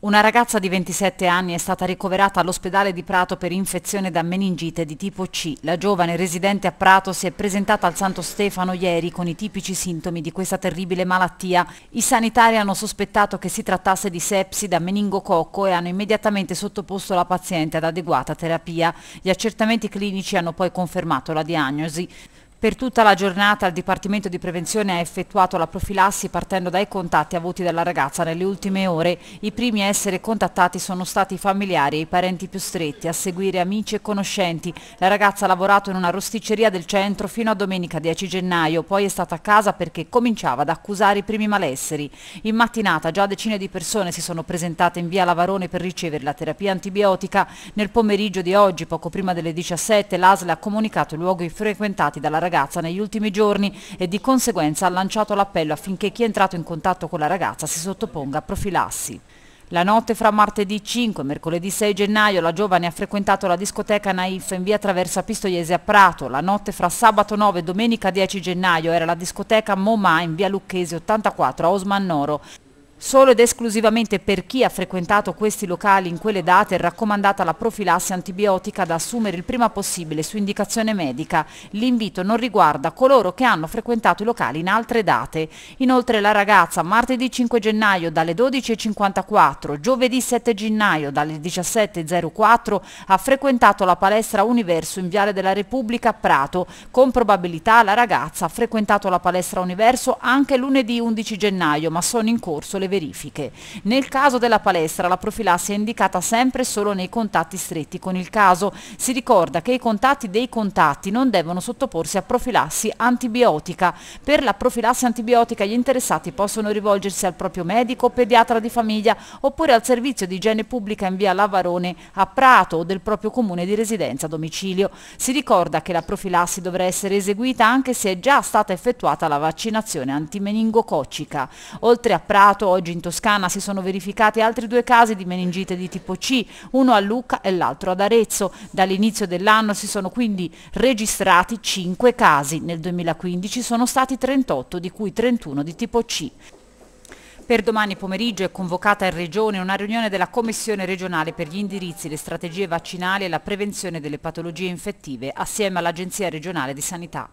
Una ragazza di 27 anni è stata ricoverata all'ospedale di Prato per infezione da meningite di tipo C. La giovane residente a Prato si è presentata al Santo Stefano ieri con i tipici sintomi di questa terribile malattia. I sanitari hanno sospettato che si trattasse di sepsi da meningococco e hanno immediatamente sottoposto la paziente ad adeguata terapia. Gli accertamenti clinici hanno poi confermato la diagnosi. Per tutta la giornata il Dipartimento di Prevenzione ha effettuato la profilassi partendo dai contatti avuti dalla ragazza nelle ultime ore. I primi a essere contattati sono stati i familiari e i parenti più stretti, a seguire amici e conoscenti. La ragazza ha lavorato in una rosticceria del centro fino a domenica 10 gennaio, poi è stata a casa perché cominciava ad accusare i primi malesseri. In mattinata già decine di persone si sono presentate in via Lavarone per ricevere la terapia antibiotica. Nel pomeriggio di oggi, poco prima delle 17, l'ASL ha comunicato i luoghi frequentati dalla ragazza ragazza negli ultimi giorni e di conseguenza ha lanciato l'appello affinché chi è entrato in contatto con la ragazza si sottoponga a profilassi. La notte fra martedì 5 e mercoledì 6 gennaio la giovane ha frequentato la discoteca Naif in via Traversa Pistoiese a Prato. La notte fra sabato 9 e domenica 10 gennaio era la discoteca Momà in via Lucchesi 84 a Osmannoro. Solo ed esclusivamente per chi ha frequentato questi locali in quelle date è raccomandata la profilassi antibiotica da assumere il prima possibile su indicazione medica. L'invito non riguarda coloro che hanno frequentato i locali in altre date. Inoltre la ragazza martedì 5 gennaio dalle 12.54, giovedì 7 gennaio dalle 17.04 ha frequentato la palestra Universo in Viale della Repubblica a Prato. Con probabilità la ragazza ha frequentato la palestra Universo anche lunedì 11 gennaio ma sono in corso le le verifiche. Nel caso della palestra la profilassi è indicata sempre solo nei contatti stretti con il caso. Si ricorda che i contatti dei contatti non devono sottoporsi a profilassi antibiotica. Per la profilassi antibiotica gli interessati possono rivolgersi al proprio medico, o pediatra di famiglia oppure al servizio di igiene pubblica in via Lavarone a Prato o del proprio comune di residenza a domicilio. Si ricorda che la profilassi dovrà essere eseguita anche se è già stata effettuata la vaccinazione antimeningococcica. Oltre a Prato oggi in Toscana si sono verificati altri due casi di meningite di tipo C, uno a Lucca e l'altro ad Arezzo. Dall'inizio dell'anno si sono quindi registrati 5 casi, nel 2015 sono stati 38, di cui 31 di tipo C. Per domani pomeriggio è convocata in Regione una riunione della Commissione regionale per gli indirizzi, le strategie vaccinali e la prevenzione delle patologie infettive assieme all'Agenzia regionale di sanità.